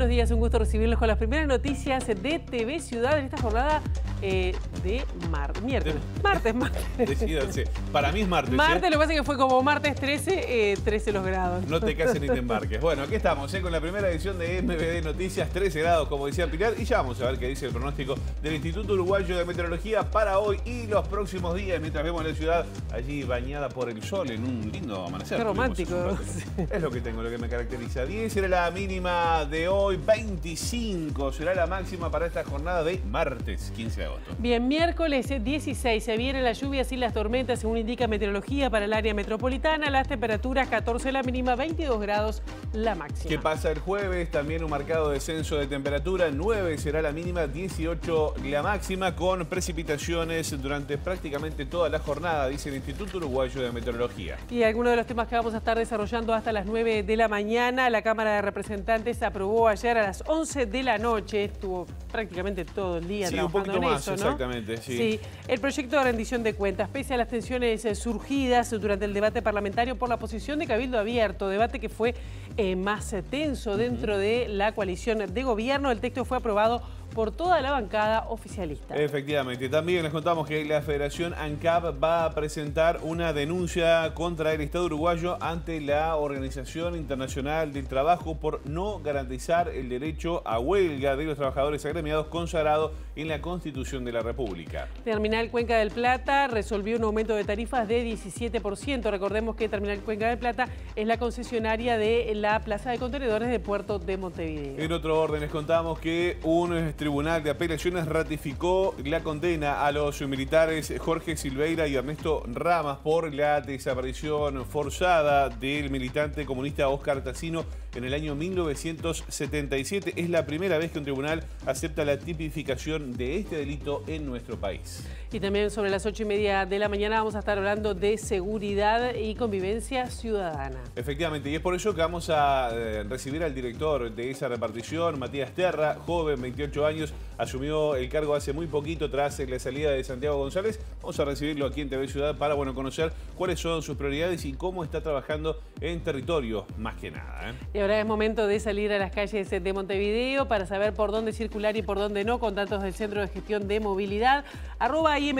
buenos días, un gusto recibirlos con las primeras noticias de TV Ciudad en esta jornada eh, de mar miércoles. Martes, martes. Para mí es martes. ¿eh? Martes, lo que pasa es que fue como martes 13, 13 eh, los grados. No te cases ni te embarques. Bueno, aquí estamos, con la primera edición de MBD Noticias, 13 grados, como decía Pilar, y ya vamos a ver qué dice el pronóstico del Instituto Uruguayo de Meteorología para hoy y los próximos días, mientras vemos la ciudad allí bañada por el sol en un lindo amanecer. romántico. Es lo que tengo, lo que me caracteriza. 10 será la mínima de hoy, 25 será la máxima para esta jornada de martes 15 de Bien, miércoles 16 se vienen las lluvias y las tormentas, según indica meteorología para el área metropolitana. Las temperaturas 14 la mínima, 22 grados la máxima. ¿Qué pasa el jueves? También un marcado descenso de temperatura, 9 será la mínima, 18 la máxima, con precipitaciones durante prácticamente toda la jornada, dice el Instituto Uruguayo de Meteorología. Y algunos de los temas que vamos a estar desarrollando hasta las 9 de la mañana, la Cámara de Representantes aprobó ayer a las 11 de la noche, estuvo prácticamente todo el día trabajando en Exactamente, sí. El proyecto de rendición de cuentas, pese a las tensiones eh, surgidas durante el debate parlamentario por la posición de Cabildo Abierto, debate que fue eh, más tenso dentro de la coalición de gobierno, el texto fue aprobado por toda la bancada oficialista. Efectivamente. También les contamos que la Federación ANCAP va a presentar una denuncia contra el Estado uruguayo ante la Organización Internacional del Trabajo por no garantizar el derecho a huelga de los trabajadores agremiados consagrado en la Constitución de la República. Terminal Cuenca del Plata resolvió un aumento de tarifas de 17%. Recordemos que Terminal Cuenca del Plata es la concesionaria de la Plaza de Contenedores de Puerto de Montevideo. En otro orden les contamos que un este, Tribunal de Apelaciones ratificó la condena a los militares Jorge Silveira y Ernesto Ramas por la desaparición forzada del militante comunista Oscar Tassino en el año 1977. Es la primera vez que un tribunal acepta la tipificación de este delito en nuestro país. Y también sobre las ocho y media de la mañana vamos a estar hablando de seguridad y convivencia ciudadana. Efectivamente, y es por eso que vamos a eh, recibir al director de esa repartición, Matías Terra, joven, 28 años, asumió el cargo hace muy poquito tras la salida de Santiago González. Vamos a recibirlo aquí en TV Ciudad para bueno, conocer cuáles son sus prioridades y cómo está trabajando en territorio, más que nada. ¿eh? ahora es momento de salir a las calles de Montevideo para saber por dónde circular y por dónde no con datos del Centro de Gestión de Movilidad, arroba IM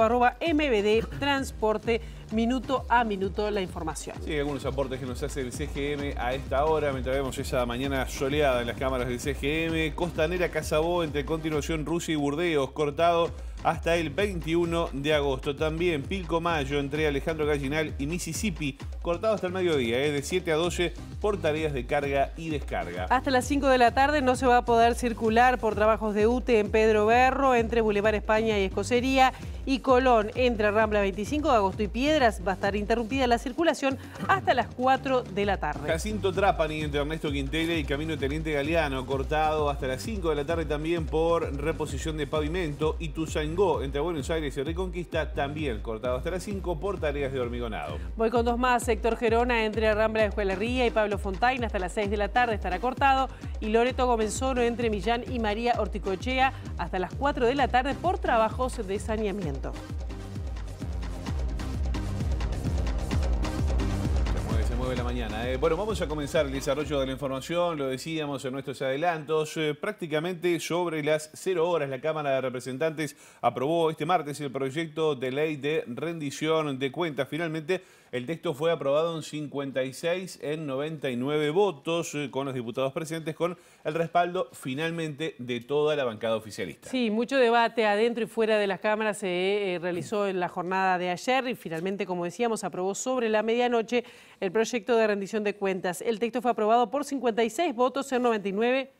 arroba MBD Transporte, minuto a minuto la información. Sí, algunos aportes que nos hace el CGM a esta hora, mientras vemos esa mañana soleada en las cámaras del CGM, Costanera Casabó entre continuación Rusia y Burdeos, cortado hasta el 21 de agosto. También mayo entre Alejandro Gallinal y Mississippi, cortado hasta el mediodía, ¿eh? de 7 a 12 por tareas de carga y descarga. Hasta las 5 de la tarde no se va a poder circular por trabajos de UTE en Pedro Berro, entre Boulevard España y Escocería y Colón entre Rambla 25 de agosto y Piedras va a estar interrumpida la circulación hasta las 4 de la tarde. Jacinto Trapani entre Ernesto Quintele y Camino Teniente Galeano cortado hasta las 5 de la tarde también por reposición de pavimento y Tuzangó entre Buenos Aires y Reconquista también cortado hasta las 5 por tareas de hormigonado. Voy con dos más, sector Gerona entre Rambla de Juelería y Pablo Fontaine hasta las 6 de la tarde estará cortado y Loreto Gomenzolo entre Millán y María Orticochea hasta las 4 de la tarde por trabajos de saneamiento se mueve la mañana. Eh. Bueno, vamos a comenzar el desarrollo de la información, lo decíamos en nuestros adelantos, eh, prácticamente sobre las cero horas la Cámara de Representantes aprobó este martes el proyecto de ley de rendición de cuentas. Finalmente el texto fue aprobado en 56 en 99 votos eh, con los diputados presentes con el respaldo finalmente de toda la bancada oficialista. Sí, mucho debate adentro y fuera de las cámaras se eh, realizó en la jornada de ayer y finalmente, como decíamos, aprobó sobre la medianoche el proyecto de rendición de cuentas. El texto fue aprobado por 56 votos en 99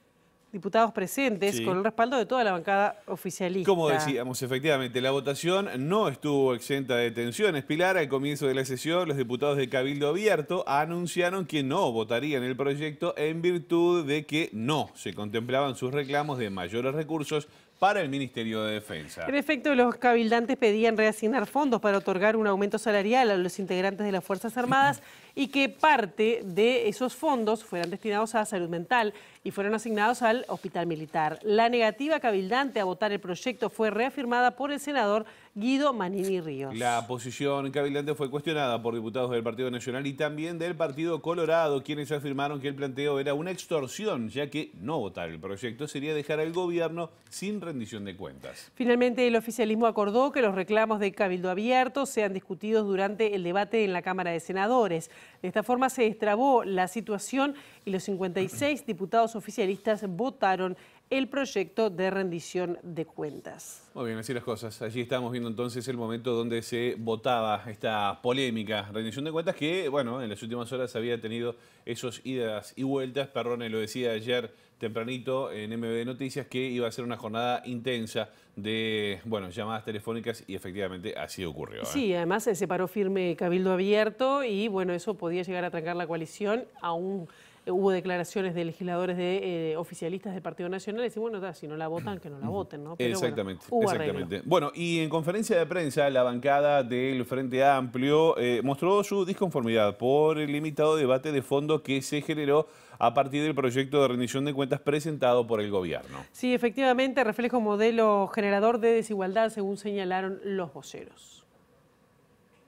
diputados presentes, con el respaldo de toda la bancada oficialista. Como decíamos, efectivamente, la votación no estuvo exenta de tensiones. Pilar, al comienzo de la sesión, los diputados de Cabildo Abierto anunciaron que no votarían el proyecto en virtud de que no se contemplaban sus reclamos de mayores recursos para el Ministerio de Defensa. En efecto, los cabildantes pedían reasignar fondos para otorgar un aumento salarial a los integrantes de las Fuerzas Armadas y que parte de esos fondos fueran destinados a salud mental y fueron asignados al Hospital Militar. La negativa cabildante a votar el proyecto fue reafirmada por el senador Guido Manini Ríos. La posición cabildante fue cuestionada por diputados del Partido Nacional y también del Partido Colorado, quienes afirmaron que el planteo era una extorsión, ya que no votar el proyecto sería dejar al gobierno sin rendición de cuentas. Finalmente, el oficialismo acordó que los reclamos de Cabildo Abierto sean discutidos durante el debate en la Cámara de Senadores. De esta forma se estrabó la situación y los 56 diputados oficialistas votaron el proyecto de rendición de cuentas. Muy bien, así las cosas. Allí estamos viendo entonces el momento donde se votaba esta polémica rendición de cuentas que, bueno, en las últimas horas había tenido esos idas y vueltas. Perrone lo decía ayer tempranito en MB Noticias que iba a ser una jornada intensa de bueno, llamadas telefónicas y efectivamente así ocurrió. ¿eh? Sí, además se paró firme Cabildo Abierto y bueno, eso podía llegar a trancar la coalición aún hubo declaraciones de legisladores eh, de oficialistas del Partido Nacional, y bueno, si no la votan, que no la voten, ¿no? exactamente, bueno, exactamente. Bueno, y en conferencia de prensa, la bancada del Frente Amplio eh, mostró su disconformidad por el limitado debate de fondo que se generó a partir del proyecto de rendición de cuentas presentado por el gobierno. Sí, efectivamente, refleja un modelo generador de desigualdad, según señalaron los voceros.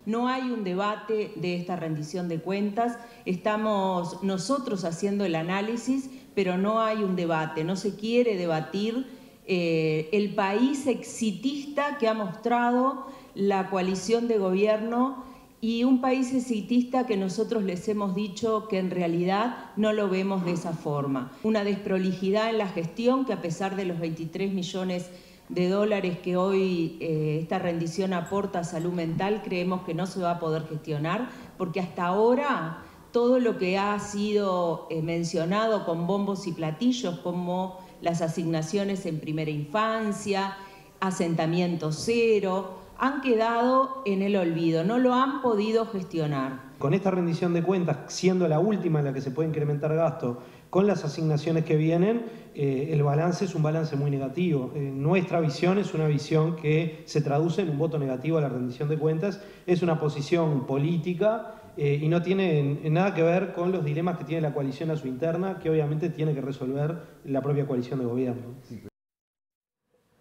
No hay un debate de esta rendición de cuentas, estamos nosotros haciendo el análisis, pero no hay un debate, no se quiere debatir eh, el país exitista que ha mostrado la coalición de gobierno y un país exitista que nosotros les hemos dicho que en realidad no lo vemos de esa forma. Una desprolijidad en la gestión que a pesar de los 23 millones de dólares que hoy eh, esta rendición aporta a salud mental creemos que no se va a poder gestionar, porque hasta ahora todo lo que ha sido eh, mencionado con bombos y platillos, como las asignaciones en primera infancia, asentamiento cero, han quedado en el olvido, no lo han podido gestionar. Con esta rendición de cuentas, siendo la última en la que se puede incrementar gasto, con las asignaciones que vienen, eh, el balance es un balance muy negativo. Eh, nuestra visión es una visión que se traduce en un voto negativo a la rendición de cuentas, es una posición política eh, y no tiene nada que ver con los dilemas que tiene la coalición a su interna, que obviamente tiene que resolver la propia coalición de gobierno.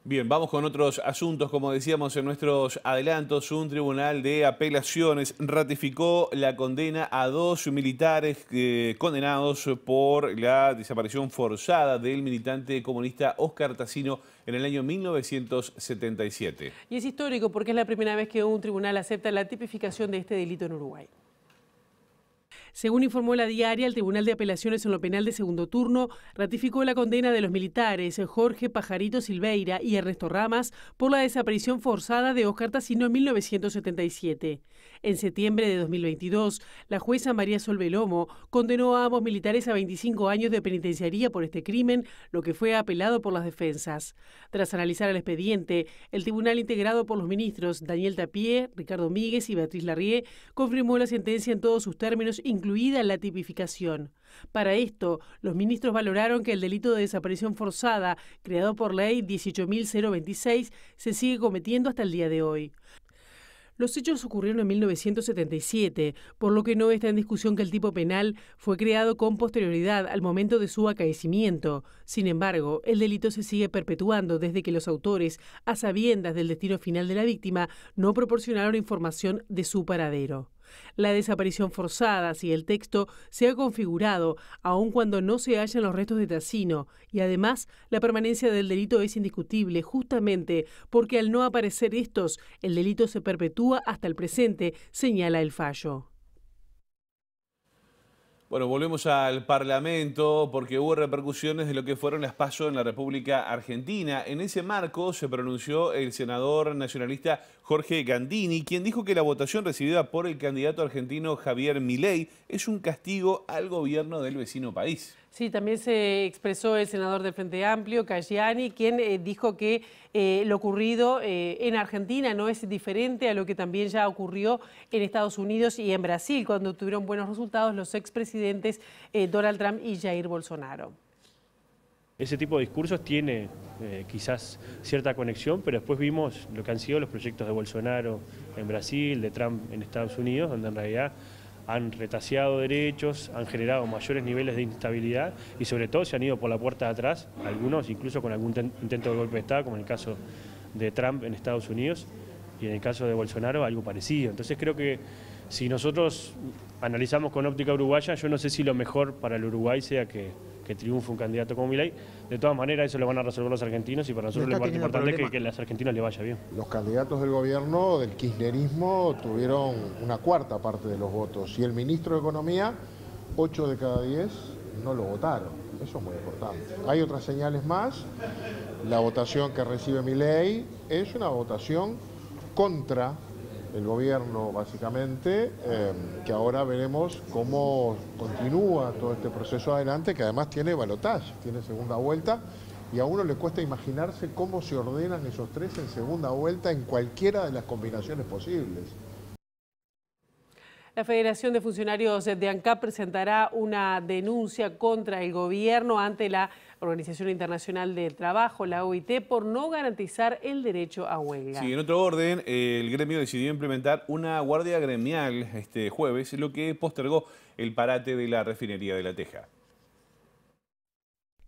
Bien, vamos con otros asuntos. Como decíamos en nuestros adelantos, un tribunal de apelaciones ratificó la condena a dos militares eh, condenados por la desaparición forzada del militante comunista Oscar Tassino en el año 1977. Y es histórico porque es la primera vez que un tribunal acepta la tipificación de este delito en Uruguay. Según informó la diaria, el Tribunal de Apelaciones en lo Penal de Segundo Turno ratificó la condena de los militares Jorge Pajarito Silveira y Ernesto Ramas por la desaparición forzada de Oscar Tassino en 1977. En septiembre de 2022, la jueza María Belomo condenó a ambos militares a 25 años de penitenciaría por este crimen, lo que fue apelado por las defensas. Tras analizar el expediente, el tribunal integrado por los ministros Daniel Tapie, Ricardo Míguez y Beatriz Larrié confirmó la sentencia en todos sus términos, incluida la tipificación. Para esto, los ministros valoraron que el delito de desaparición forzada, creado por ley 18.026, se sigue cometiendo hasta el día de hoy. Los hechos ocurrieron en 1977, por lo que no está en discusión que el tipo penal fue creado con posterioridad al momento de su acaecimiento. Sin embargo, el delito se sigue perpetuando desde que los autores, a sabiendas del destino final de la víctima, no proporcionaron información de su paradero. La desaparición forzada, si el texto se ha configurado, aun cuando no se hallan los restos de Tacino. y además la permanencia del delito es indiscutible, justamente porque al no aparecer estos, el delito se perpetúa hasta el presente, señala el fallo. Bueno, volvemos al Parlamento porque hubo repercusiones de lo que fueron las pasos en la República Argentina. En ese marco se pronunció el senador nacionalista Jorge Gandini, quien dijo que la votación recibida por el candidato argentino Javier Milei es un castigo al gobierno del vecino país. Sí, también se expresó el senador del Frente Amplio, Cagliani, quien eh, dijo que eh, lo ocurrido eh, en Argentina no es diferente a lo que también ya ocurrió en Estados Unidos y en Brasil, cuando tuvieron buenos resultados los expresidentes Donald Trump y Jair Bolsonaro. Ese tipo de discursos tiene quizás cierta conexión, pero después vimos lo que han sido los proyectos de Bolsonaro en Brasil, de Trump en Estados Unidos, donde en realidad han retaseado derechos, han generado mayores niveles de instabilidad y sobre todo se han ido por la puerta de atrás, algunos incluso con algún intento de golpe de Estado, como en el caso de Trump en Estados Unidos y en el caso de Bolsonaro algo parecido. Entonces creo que si nosotros analizamos con óptica uruguaya, yo no sé si lo mejor para el Uruguay sea que que triunfe un candidato como Milei. De todas maneras, eso lo van a resolver los argentinos y para nosotros lo importante es que, a las argentinas le vaya bien. Los candidatos del gobierno del kirchnerismo tuvieron una cuarta parte de los votos y el ministro de Economía, 8 de cada 10 no lo votaron. Eso es muy importante. Hay otras señales más. La votación que recibe Milei es una votación contra el gobierno básicamente, em, que ahora veremos cómo continúa todo este proceso adelante, que además tiene balotaje, tiene segunda vuelta, y a uno le cuesta imaginarse cómo se ordenan esos tres en segunda vuelta en cualquiera de las combinaciones posibles. La Federación de Funcionarios de ANCAP presentará una denuncia contra el gobierno ante la Organización Internacional del Trabajo, la OIT, por no garantizar el derecho a huelga. Sí, en otro orden, el gremio decidió implementar una guardia gremial este jueves, lo que postergó el parate de la refinería de La Teja.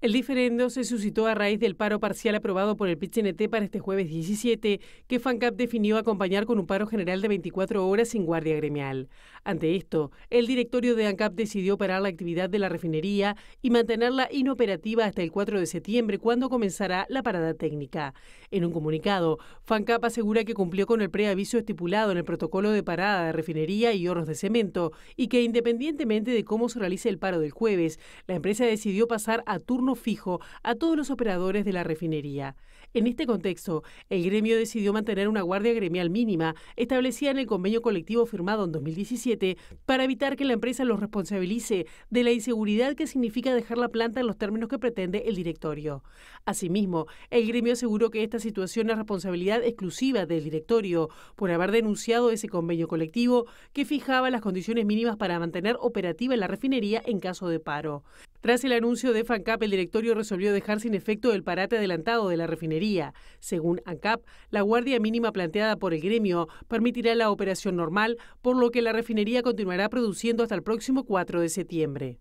El diferendo se suscitó a raíz del paro parcial aprobado por el PITCNT para este jueves 17, que FANCAP definió acompañar con un paro general de 24 horas sin guardia gremial. Ante esto, el directorio de ANCAP decidió parar la actividad de la refinería y mantenerla inoperativa hasta el 4 de septiembre, cuando comenzará la parada técnica. En un comunicado, FANCAP asegura que cumplió con el preaviso estipulado en el protocolo de parada de refinería y hornos de cemento y que independientemente de cómo se realice el paro del jueves, la empresa decidió pasar a turno fijo a todos los operadores de la refinería. En este contexto, el gremio decidió mantener una guardia gremial mínima establecida en el convenio colectivo firmado en 2017 para evitar que la empresa los responsabilice de la inseguridad que significa dejar la planta en los términos que pretende el directorio. Asimismo, el gremio aseguró que esta situación es responsabilidad exclusiva del directorio por haber denunciado ese convenio colectivo que fijaba las condiciones mínimas para mantener operativa la refinería en caso de paro. Tras el anuncio de FANCAP, el directorio resolvió dejar sin efecto el parate adelantado de la refinería. Según ANCAP, la guardia mínima planteada por el gremio permitirá la operación normal, por lo que la refinería continuará produciendo hasta el próximo 4 de septiembre.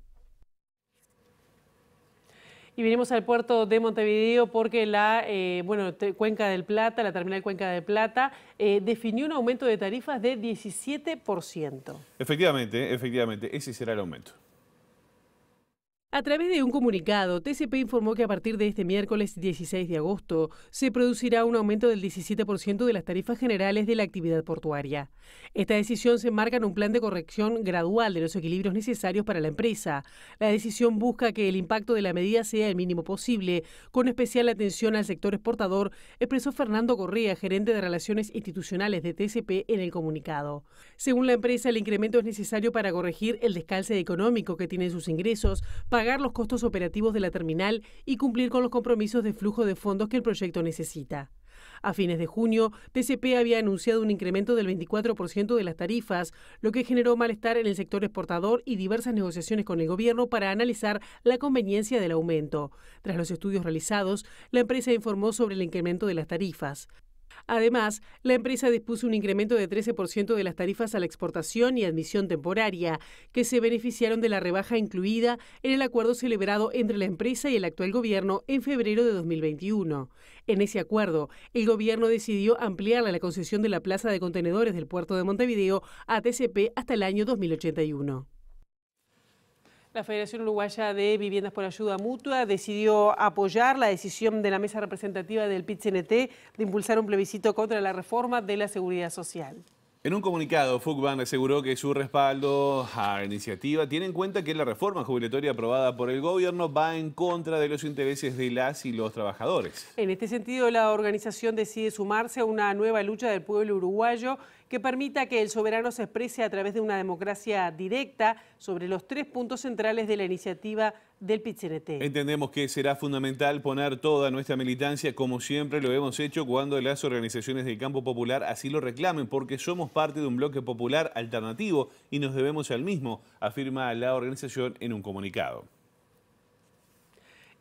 Y vinimos al puerto de Montevideo porque la eh, bueno, Cuenca del Plata, la terminal Cuenca del Plata, eh, definió un aumento de tarifas de 17%. Efectivamente, efectivamente, ese será el aumento. A través de un comunicado, TCP informó que a partir de este miércoles 16 de agosto se producirá un aumento del 17% de las tarifas generales de la actividad portuaria. Esta decisión se enmarca en un plan de corrección gradual de los equilibrios necesarios para la empresa. La decisión busca que el impacto de la medida sea el mínimo posible, con especial atención al sector exportador, expresó Fernando Correa, gerente de Relaciones Institucionales de TCP, en el comunicado. Según la empresa, el incremento es necesario para corregir el descalce económico que tienen sus ingresos, pagar los costos operativos de la terminal y cumplir con los compromisos de flujo de fondos que el proyecto necesita. A fines de junio, TCP había anunciado un incremento del 24% de las tarifas, lo que generó malestar en el sector exportador y diversas negociaciones con el gobierno para analizar la conveniencia del aumento. Tras los estudios realizados, la empresa informó sobre el incremento de las tarifas. Además, la empresa dispuso un incremento de 13% de las tarifas a la exportación y admisión temporaria, que se beneficiaron de la rebaja incluida en el acuerdo celebrado entre la empresa y el actual gobierno en febrero de 2021. En ese acuerdo, el gobierno decidió ampliar la concesión de la plaza de contenedores del puerto de Montevideo a TCP hasta el año 2081. La Federación Uruguaya de Viviendas por Ayuda Mutua decidió apoyar la decisión de la mesa representativa del pit de impulsar un plebiscito contra la reforma de la seguridad social. En un comunicado, FUCBAN aseguró que su respaldo a la iniciativa tiene en cuenta que la reforma jubilatoria aprobada por el gobierno va en contra de los intereses de las y los trabajadores. En este sentido, la organización decide sumarse a una nueva lucha del pueblo uruguayo que permita que el soberano se exprese a través de una democracia directa sobre los tres puntos centrales de la iniciativa del Pichinete. Entendemos que será fundamental poner toda nuestra militancia, como siempre lo hemos hecho, cuando las organizaciones del campo popular así lo reclamen, porque somos parte de un bloque popular alternativo y nos debemos al mismo, afirma la organización en un comunicado.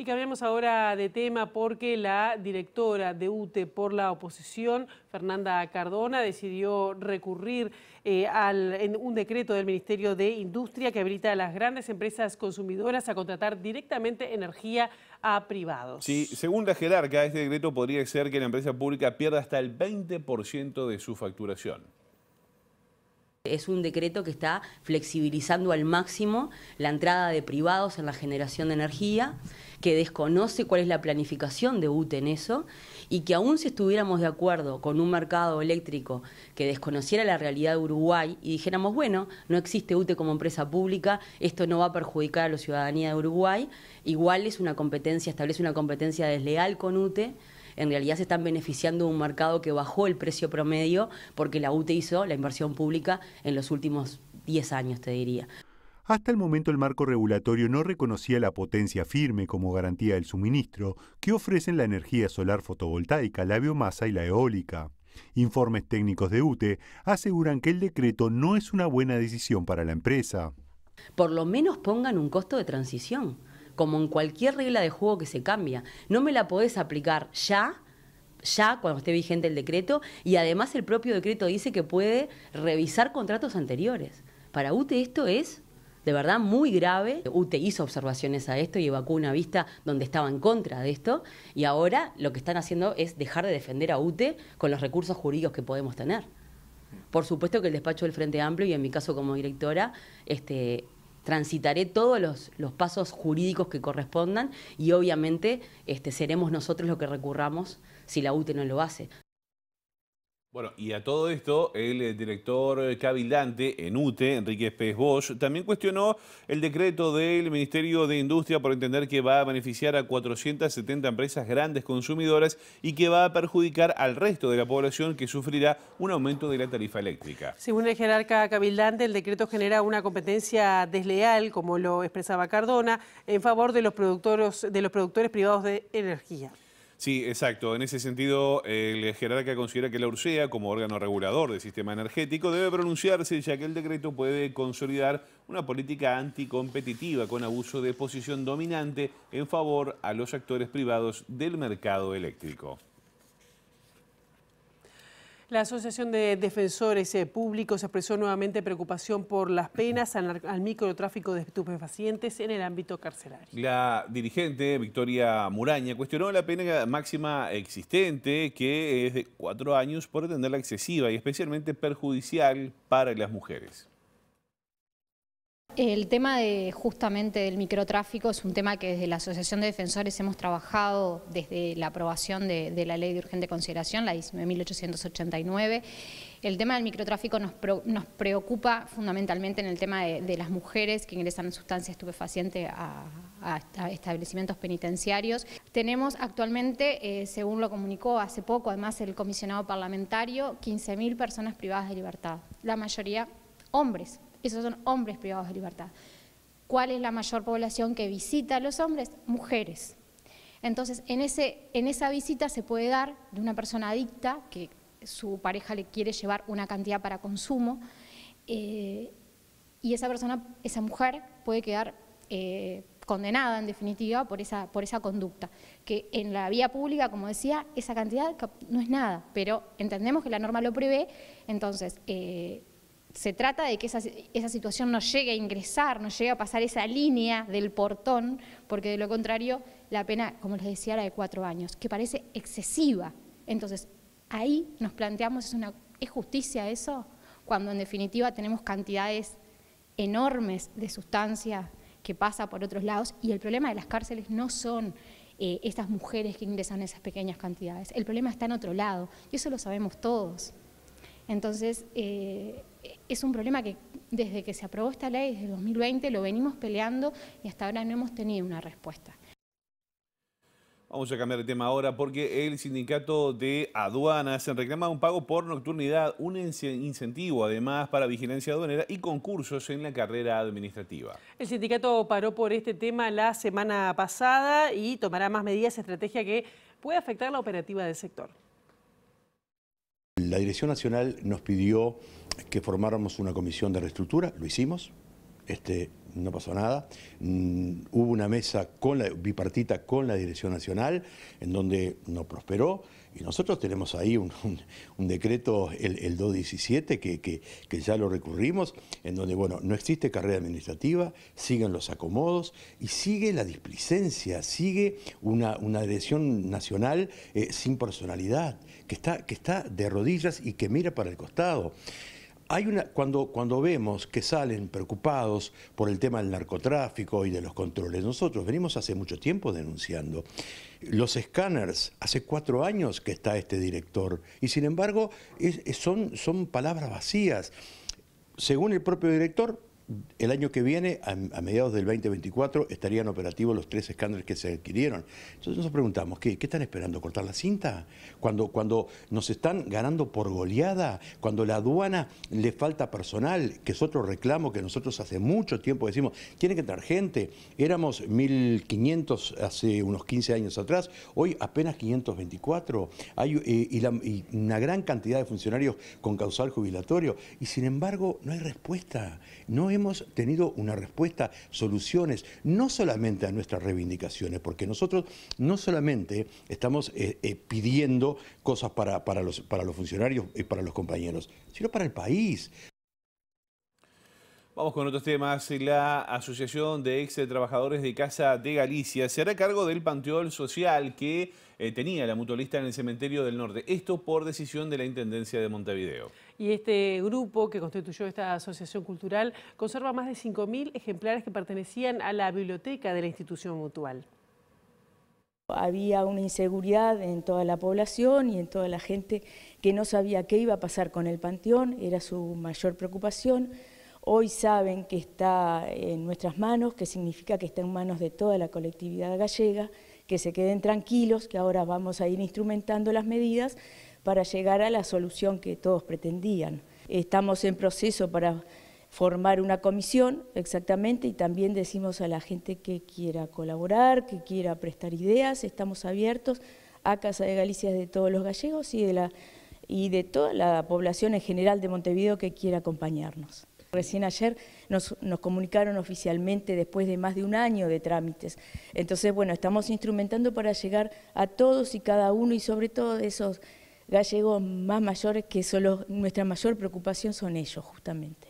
Y cambiamos ahora de tema porque la directora de UTE por la oposición, Fernanda Cardona, decidió recurrir eh, al, un decreto del Ministerio de Industria que habilita a las grandes empresas consumidoras a contratar directamente energía a privados. Sí, según la jerarca, este decreto podría ser que la empresa pública pierda hasta el 20% de su facturación es un decreto que está flexibilizando al máximo la entrada de privados en la generación de energía, que desconoce cuál es la planificación de UTE en eso y que aún si estuviéramos de acuerdo con un mercado eléctrico que desconociera la realidad de Uruguay y dijéramos, bueno, no existe UTE como empresa pública, esto no va a perjudicar a la ciudadanía de Uruguay, igual es una competencia, establece una competencia desleal con UTE en realidad se están beneficiando de un mercado que bajó el precio promedio porque la UTE hizo la inversión pública en los últimos 10 años, te diría. Hasta el momento el marco regulatorio no reconocía la potencia firme como garantía del suministro que ofrecen la energía solar fotovoltaica, la biomasa y la eólica. Informes técnicos de UTE aseguran que el decreto no es una buena decisión para la empresa. Por lo menos pongan un costo de transición como en cualquier regla de juego que se cambia. No me la podés aplicar ya ya cuando esté vigente el decreto y además el propio decreto dice que puede revisar contratos anteriores. Para UTE esto es de verdad muy grave. UTE hizo observaciones a esto y evacuó una vista donde estaba en contra de esto y ahora lo que están haciendo es dejar de defender a UTE con los recursos jurídicos que podemos tener. Por supuesto que el despacho del Frente Amplio y en mi caso como directora este, transitaré todos los, pasos jurídicos que correspondan y obviamente este, seremos nosotros los que recurramos si la UTE no lo hace. Bueno, y a todo esto, el eh, director eh, cabildante en UTE, Enrique Pérez Bosch, también cuestionó el decreto del Ministerio de Industria por entender que va a beneficiar a 470 empresas grandes consumidoras y que va a perjudicar al resto de la población que sufrirá un aumento de la tarifa eléctrica. Según el jerarca cabildante, el decreto genera una competencia desleal, como lo expresaba Cardona, en favor de los productores, de los productores privados de energía. Sí, exacto. En ese sentido, el jerarca considera que la URSEA, como órgano regulador del sistema energético, debe pronunciarse, ya que el decreto puede consolidar una política anticompetitiva con abuso de posición dominante en favor a los actores privados del mercado eléctrico. La Asociación de Defensores eh, Públicos expresó nuevamente preocupación por las penas al, microtráfico de estupefacientes en el ámbito carcelario. La dirigente Victoria Muraña cuestionó la pena máxima existente, que es de cuatro años, por atenderla excesiva y especialmente perjudicial para las mujeres. El tema de justamente del microtráfico es un tema que desde la Asociación de Defensores hemos trabajado desde la aprobación de, la Ley de Urgente Consideración, la 19.889. El tema del microtráfico nos, preocupa fundamentalmente en el tema de, las mujeres que ingresan sustancias estupefacientes a, a establecimientos penitenciarios. Tenemos actualmente, eh, según lo comunicó hace poco además el comisionado parlamentario, 15.000 personas privadas de libertad, la mayoría hombres. Esos son hombres privados de libertad. ¿Cuál es la mayor población que visita a los hombres? Mujeres. Entonces, en, ese, en esa visita se puede dar de una persona adicta, que su pareja le quiere llevar una cantidad para consumo, eh, y esa persona, esa mujer, puede quedar eh, condenada, en definitiva, por esa, por esa conducta. Que en la vía pública, como decía, esa cantidad no es nada, pero entendemos que la norma lo prevé, entonces eh, se trata de que esa, situación no llegue a ingresar, no llegue a pasar esa línea del portón, porque de lo contrario la pena, como les decía, era de cuatro años, que parece excesiva. Entonces, ahí nos planteamos, ¿es, una, ¿es justicia eso? Cuando en definitiva tenemos cantidades enormes de sustancia que pasa por otros lados y el problema de las cárceles no son eh, estas mujeres que ingresan esas pequeñas cantidades, el problema está en otro lado y eso lo sabemos todos. Entonces, eh, es un problema que desde que se aprobó esta ley, desde 2020, lo venimos peleando y hasta ahora no hemos tenido una respuesta. Vamos a cambiar de tema ahora porque el sindicato de aduanas reclama un pago por nocturnidad, un incentivo además para vigilancia aduanera y concursos en la carrera administrativa. El sindicato paró por este tema la semana pasada y tomará más medidas, estrategias que puede afectar la operativa del sector. La Dirección Nacional nos pidió que formáramos una comisión de reestructura, lo hicimos, este, no pasó nada. Mm, hubo una mesa con la, bipartita con la Dirección Nacional, en donde no prosperó, y nosotros tenemos ahí un, decreto, el, 217, que, ya lo recurrimos, en donde, bueno, no existe carrera administrativa, siguen los acomodos, y sigue la displicencia, sigue una, una Dirección Nacional eh, sin personalidad que está, que está de rodillas y que mira para el costado. Hay una, cuando, cuando vemos que salen preocupados por el tema del narcotráfico y de los controles, nosotros venimos hace mucho tiempo denunciando los escáneres, hace cuatro años que está este director, y sin embargo son, son palabras vacías. Según el propio director, el año que viene, a, mediados del 2024, estarían operativos los tres escándalos que se adquirieron. Entonces nos preguntamos, ¿qué, qué están esperando? ¿Cortar la cinta? Cuando, cuando nos están ganando por goleada, cuando la aduana le falta personal, que es otro reclamo que nosotros hace mucho tiempo decimos, tiene que entrar gente. Éramos 1.500 hace unos 15 años atrás, hoy apenas 524. Hay, eh, y, una gran cantidad de funcionarios con causal jubilatorio. Y sin embargo, no hay respuesta. No hemos tenido una respuesta, soluciones, no solamente a nuestras reivindicaciones, porque nosotros no solamente estamos eh, eh, pidiendo cosas para, los, para los funcionarios y para los compañeros, sino para el país. Vamos con otros temas. La Asociación de Ex Trabajadores de Casa de Galicia se hará cargo del panteón social que eh, tenía la mutualista en el cementerio del norte. Esto por decisión de la Intendencia de Montevideo y este grupo que constituyó esta asociación cultural conserva más de 5.000 ejemplares que pertenecían a la biblioteca de la institución mutual. Había una inseguridad en toda la población y en toda la gente que no sabía qué iba a pasar con el panteón, era su mayor preocupación. Hoy saben que está en nuestras manos, que significa que está en manos de toda la colectividad gallega, que se queden tranquilos, que ahora vamos a ir instrumentando las medidas para llegar a la solución que todos pretendían. Estamos en proceso para formar una comisión, exactamente, y también decimos a la gente que quiera colaborar, que quiera prestar ideas, estamos abiertos a Casa de Galicia de todos los gallegos y de, toda la población en general de Montevideo que quiera acompañarnos. Recién ayer nos, comunicaron oficialmente después de más de un año de trámites. Entonces, bueno, estamos instrumentando para llegar a todos y cada uno y sobre todo esos gallegos más mayores que solo, nuestra mayor preocupación son ellos justamente.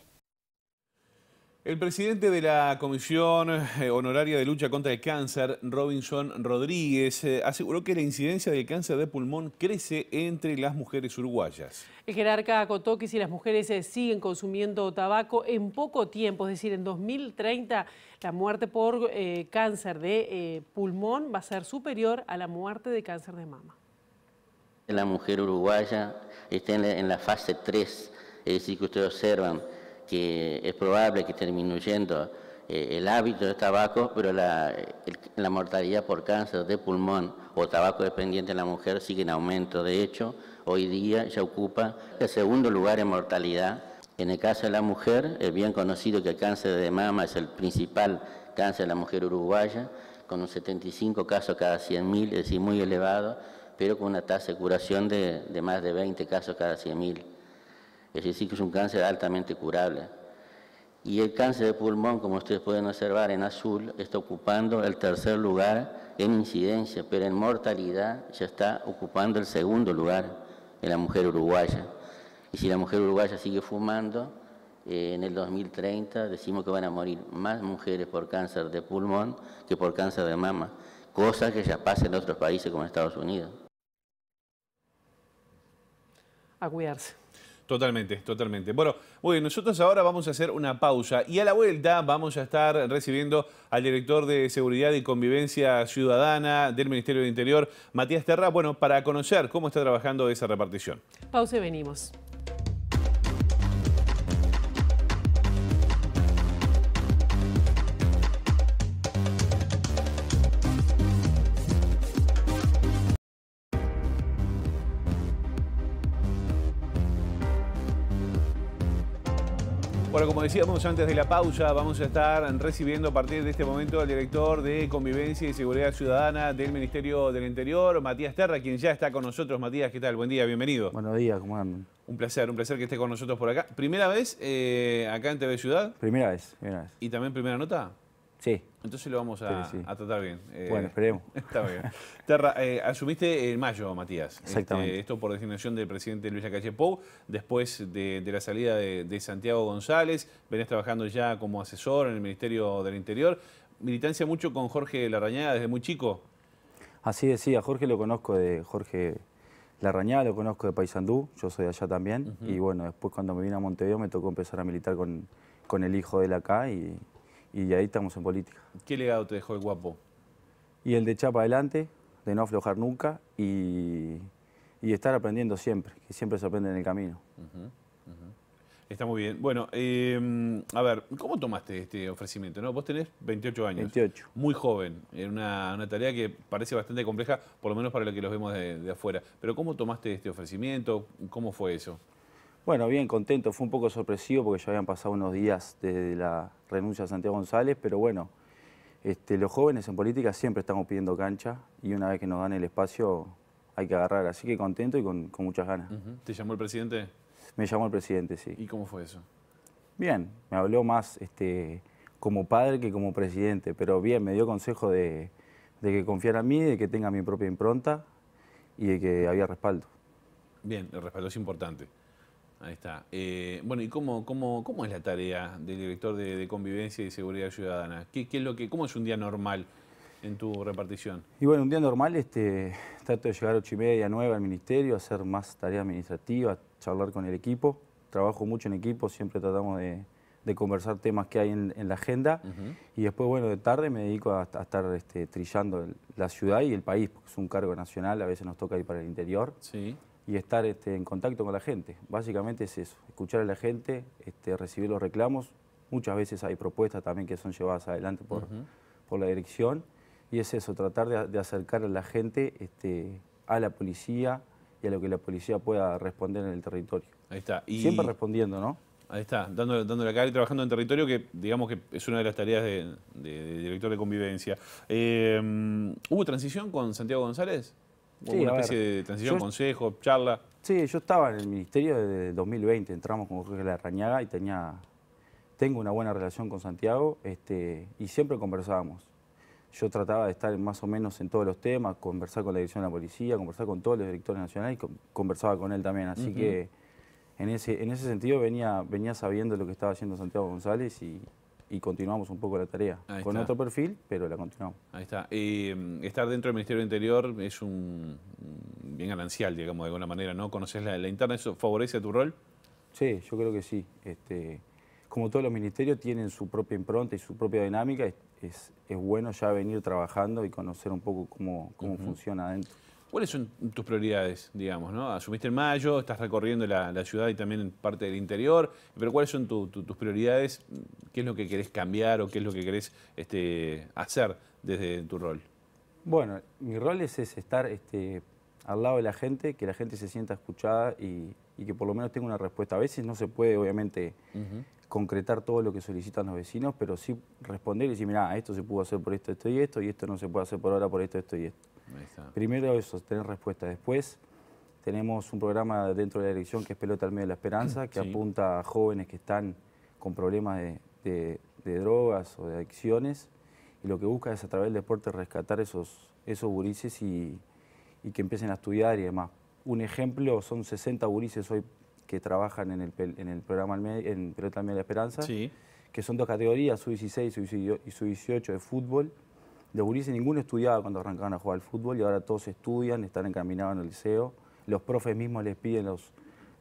El presidente de la Comisión eh, Honoraria de Lucha contra el Cáncer, Robinson Rodríguez, eh, aseguró que la incidencia del cáncer de pulmón crece entre las mujeres uruguayas. El jerarca acotó que si las mujeres eh, siguen consumiendo tabaco en poco tiempo, es decir, en 2030, la muerte por cáncer de pulmón va a ser superior a la muerte de cáncer de mama la mujer uruguaya está en la, fase 3, es decir, que ustedes observan que es probable que esté disminuyendo eh, el hábito de tabaco, pero la, la, mortalidad por cáncer de pulmón o tabaco dependiente en la mujer sigue en aumento. De hecho, hoy día ya ocupa el segundo lugar en mortalidad. En el caso de la mujer, es bien conocido que el cáncer de mama es el principal cáncer de la mujer uruguaya, con un 75 casos cada 100.000, es decir, muy elevado pero con una tasa de curación de, más de 20 casos cada 100.000. Es decir, que es un cáncer altamente curable. Y el cáncer de pulmón, como ustedes pueden observar en azul, está ocupando el tercer lugar en incidencia, pero en mortalidad ya está ocupando el segundo lugar en la mujer uruguaya. Y si la mujer uruguaya sigue fumando, eh, en el 2030 decimos que van a morir más mujeres por cáncer de pulmón que por cáncer de mama, cosa que ya pasa en otros países como Estados Unidos a cuidarse. Totalmente, totalmente. Bueno, bien, nosotros ahora vamos a hacer una pausa y a la vuelta vamos a estar recibiendo al director de Seguridad y Convivencia Ciudadana del Ministerio de Interior, Matías Terra, bueno, para conocer cómo está trabajando esa repartición. Pausa y venimos. Bueno, como decíamos antes de la pausa, vamos a estar recibiendo a partir de este momento al director de Convivencia y Seguridad Ciudadana del Ministerio del Interior, Matías Terra, quien ya está con nosotros. Matías, ¿qué tal? Buen día, bienvenido. Buenos días, ¿cómo andan? Un placer, un placer que esté con nosotros por acá. ¿Primera vez eh, acá en TV Ciudad? Primera vez, primera vez. ¿Y también primera nota? Sí. Entonces lo vamos a, tratar bien. Eh, bueno, esperemos. Está bien. Terra, eh, asumiste en mayo, Matías. Este, Exactamente. esto por designación del presidente Luis Lacalle Pou, después de, la salida de, Santiago González. Venés trabajando ya como asesor en el Ministerio del Interior. Militancia mucho con Jorge Larrañaga desde muy chico. Así decía, Jorge lo conozco de Jorge Larrañaga, lo conozco de Paysandú, yo soy allá también. Y bueno, después cuando me vine a Montevideo me tocó empezar a militar con, con el hijo de él acá y y ahí estamos en política. ¿Qué legado te dejó el guapo? Y el de echar para adelante, de no aflojar nunca y, estar aprendiendo siempre, que siempre se aprende en el camino. Está muy bien. Bueno, em, a ver, ¿cómo tomaste este ofrecimiento? No? Vos tenés 28 años. 28. Muy joven, en una, tarea que parece bastante compleja, por lo menos para la que los vemos de afuera. Pero ¿cómo tomaste este ofrecimiento? ¿Cómo fue eso? Bueno, bien, contento. Fue un poco sorpresivo porque ya habían pasado unos días desde la renuncia de Santiago González, pero bueno, este, los jóvenes en política siempre estamos pidiendo cancha y una vez que nos dan el espacio hay que agarrar. Así que contento y con, muchas ganas. ¿Te llamó el presidente? Me llamó el presidente, sí. ¿Y cómo fue eso? Bien, me habló más este, como padre que como presidente, pero bien, me dio consejo de, de que confiara en mí, de que tenga mi propia impronta y de que había respaldo. Bien, el respaldo es importante. Ahí está. Eh, bueno, ¿y cómo, cómo, es la tarea del director de, Convivencia y Seguridad Ciudadana? ¿Qué, es lo que, ¿Cómo es un día normal en tu repartición? Y bueno, un día normal este, trato de llegar a ocho y media, nueve al ministerio, hacer más tarea administrativa, charlar con el equipo. Trabajo mucho en equipo, siempre tratamos de, conversar temas que hay en, la agenda. Y después, bueno, de tarde me dedico a, estar este, trillando la ciudad y el país, porque es un cargo nacional, a veces nos toca ir para el interior. Sí y estar este, en contacto con la gente. Básicamente es eso, escuchar a la gente, este, recibir los reclamos. Muchas veces hay propuestas también que son llevadas adelante por, por la dirección. Y es eso, tratar de, acercar a la gente este, a la policía y a lo que la policía pueda responder en el territorio. Ahí está. Siempre respondiendo, ¿no? Ahí está, dándole, la cara y trabajando en territorio, que digamos que es una de las tareas de, director de convivencia. Eh, ¿Hubo transición con Santiago González? Sí, una especie de transición, consejo, charla. Sí, yo estaba en el ministerio desde 2020, entramos con Jorge Larrañaga y tenía, tengo una buena relación con Santiago este, y siempre conversábamos. Yo trataba de estar más o menos en todos los temas, conversar con la dirección de la policía, conversar con todos los directores nacionales, conversaba con él también, así que en ese, en ese sentido venía, venía sabiendo lo que estaba haciendo Santiago González y, y continuamos un poco la tarea. con otro perfil, pero la continuamos. Ahí está. Y mm, estar dentro del Ministerio del Interior es un bien ganancial, digamos, de alguna manera, ¿no? ¿Conoces la, interna? ¿Eso favorece tu rol? Sí, yo creo que sí. Este, como todos los ministerios tienen su propia impronta y su propia dinámica, es, es, bueno ya venir trabajando y conocer un poco cómo, funciona adentro. ¿Cuáles son tus prioridades, digamos? ¿no? Asumiste en mayo, estás recorriendo la, ciudad y también parte del interior, pero ¿cuáles son tus prioridades? ¿Qué es lo que querés cambiar o qué es lo que querés este, hacer desde tu rol? Bueno, mi rol es, estar este, al lado de la gente, que la gente se sienta escuchada y, que por lo menos tenga una respuesta. A veces no se puede, obviamente, concretar todo lo que solicitan los vecinos, pero sí responder y decir, mira, esto se pudo hacer por esto, esto y esto, y esto no se puede hacer por ahora por esto, esto y esto. Primero eso, tener respuesta. Después tenemos un programa dentro de la dirección que es Pelota al Medio de la Esperanza, que apunta a jóvenes que están con problemas de, drogas o de adicciones. Y lo que busca es a través del deporte rescatar esos, esos y, que empiecen a estudiar y demás. Un ejemplo, son 60 burises hoy que trabajan en el, programa en Pelota al Medio de la Esperanza, que son dos categorías, su 16 y su 18 de fútbol de gurises ninguno estudiaba cuando arrancaban a jugar al fútbol y ahora todos estudian, están encaminados en el liceo. Los profes mismos les piden los,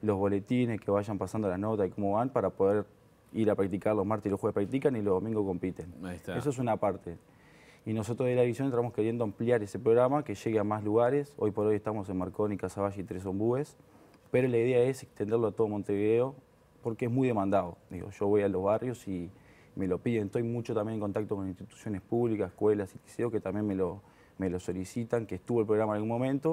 los boletines, que vayan pasando las notas y cómo van para poder ir a practicar los martes y los jueves practican y los domingos compiten. Eso es una parte. Y nosotros de la división estamos queriendo ampliar ese programa, que llegue a más lugares. Hoy por hoy estamos en Marconi, Casaballe y Tres Pero la idea es extenderlo a todo Montevideo, porque es muy demandado. Digo, yo voy a los barrios y me lo piden. Estoy mucho también en contacto con instituciones públicas, escuelas y liceos que también me lo, me lo solicitan, que estuvo el programa en algún momento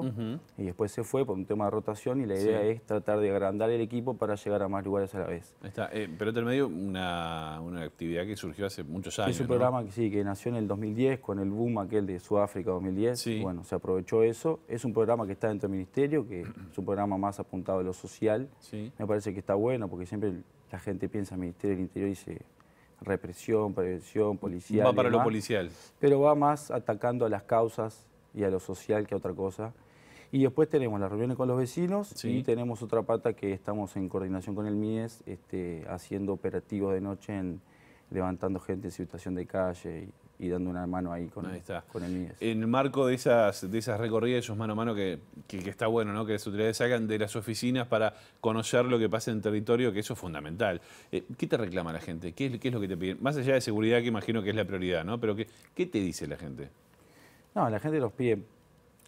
y después se fue por un tema de rotación y la idea es tratar de agrandar el equipo para llegar a más lugares a la vez. Está, eh, pero te medio una, actividad que surgió hace muchos años. Es un programa que sí, que nació en el 2010 con el boom aquel de Sudáfrica 2010. Bueno, se aprovechó eso. Es un programa que está dentro del ministerio, que es un programa más apuntado a lo social. Me parece que está bueno porque siempre la gente piensa en el Ministerio del Interior y se represión, prevención, policía Va para lo policial. Pero va más atacando a las causas y a lo social que a otra cosa. Y después tenemos las reuniones con los vecinos y tenemos otra pata que estamos en coordinación con el MIES este, haciendo operativos de noche, en, levantando gente en situación de calle y y dando una mano ahí con, el Mies. En el marco de esas, de esas recorridas, esos mano a mano que, que, está bueno, ¿no? que las autoridades salgan de las oficinas para conocer lo que pasa en territorio, que eso es fundamental. Eh, ¿Qué te reclama la gente? ¿Qué es, lo que te piden? Más allá de seguridad, que imagino que es la prioridad, ¿no? Pero ¿qué, qué te dice la gente? No, la gente los pide,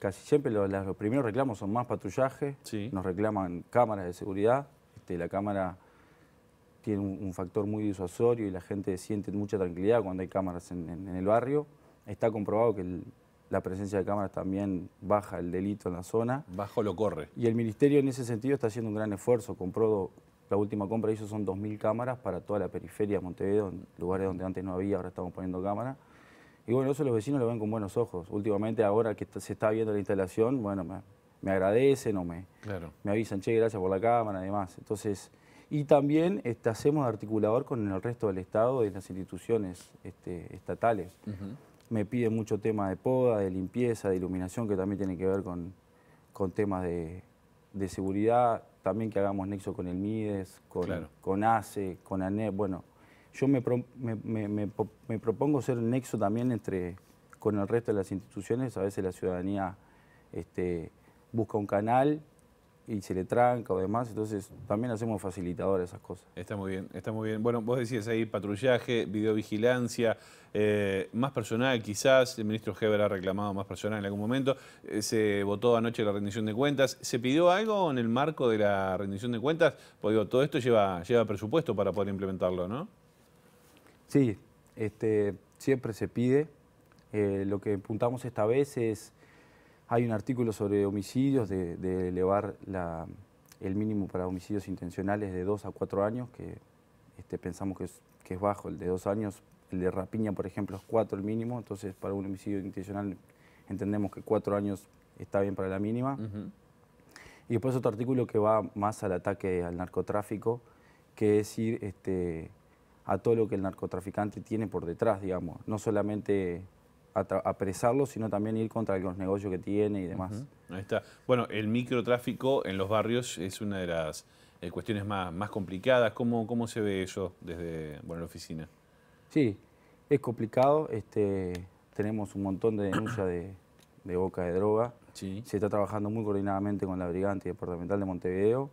casi siempre los, primeros reclamos son más patrullaje, nos reclaman cámaras de seguridad, este, la cámara tiene un, factor muy disuasorio y la gente siente mucha tranquilidad cuando hay cámaras en, el barrio. Está comprobado que la presencia de cámaras también baja el delito en la zona. Bajo lo corre. Y el Ministerio en ese sentido está haciendo un gran esfuerzo. Compró, la última compra hizo son 2.000 cámaras para toda la periferia de Montevideo, en lugares donde antes no había, ahora estamos poniendo cámaras. Y bueno, eso los vecinos lo ven con buenos ojos. Últimamente, ahora que se está viendo la instalación, bueno, me, agradecen o me, me avisan, che, gracias por la cámara además demás. Entonces... Y también este, hacemos articulador con el resto del Estado y las instituciones este, estatales. Me piden mucho tema de poda, de limpieza, de iluminación, que también tiene que ver con, con temas de, seguridad. También que hagamos nexo con el MIDES, con, con ACE, con ANEP. Bueno, yo me, me, me, propongo ser nexo también entre con el resto de las instituciones. A veces la ciudadanía este, busca un canal y se le tranca o demás, entonces también hacemos facilitadores esas cosas. Está muy bien, está muy bien. Bueno, vos decías ahí patrullaje, videovigilancia, eh, más personal quizás, el ministro Geber ha reclamado más personal en algún momento, eh, se votó anoche la rendición de cuentas, ¿se pidió algo en el marco de la rendición de cuentas? Pues digo, todo esto lleva, lleva presupuesto para poder implementarlo, ¿no? Sí, este, siempre se pide, eh, lo que apuntamos esta vez es hay un artículo sobre homicidios, de, elevar el mínimo para homicidios intencionales de dos a 4 años, que este, pensamos que es, bajo, el de dos años, el de rapiña, por ejemplo, es cuatro el mínimo, entonces para un homicidio intencional entendemos que 4 años está bien para la mínima. Y después otro artículo que va más al ataque al narcotráfico, que es ir este, a todo lo que el narcotraficante tiene por detrás, digamos, no solamente apresarlo, sino también ir contra los negocios que tiene y demás. está. Bueno, el microtráfico en los barrios es una de las eh, cuestiones más, complicadas. ¿Cómo, ¿Cómo se ve eso desde bueno, la oficina? Sí, es complicado. Este, tenemos un montón de denuncias de, boca de droga. Sí. Se está trabajando muy coordinadamente con la Brigante Departamental de Montevideo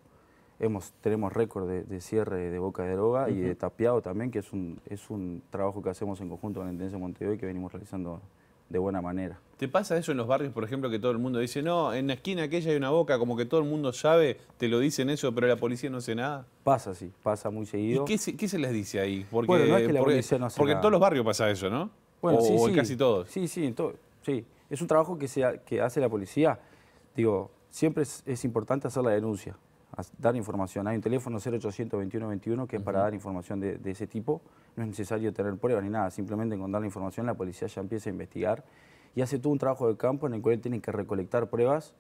tenemos récord de, cierre de Boca de Droga y de Tapiado también, que es un, es un trabajo que hacemos en conjunto con la Intendencia de Montevideo que venimos realizando de buena manera. ¿Te pasa eso en los barrios, por ejemplo, que todo el mundo dice, no, en la esquina aquella hay una boca, como que todo el mundo sabe, te lo dicen eso, pero la policía no hace nada? Pasa, sí, pasa muy seguido. ¿Y qué se, les dice ahí? Porque, es que la policía no hace Porque en todos los barrios pasa eso, ¿no? Bueno, o, sí, casi todos. Sí, sí, sí. Es un trabajo que, hace la policía. Digo, siempre es importante hacer la denuncia dar información. Hay un teléfono 0800-2121 que es para dar información de, ese tipo. No es necesario tener pruebas ni nada, simplemente con dar la información la policía ya empieza a investigar y hace todo un trabajo de campo en el cual tienen que recolectar pruebas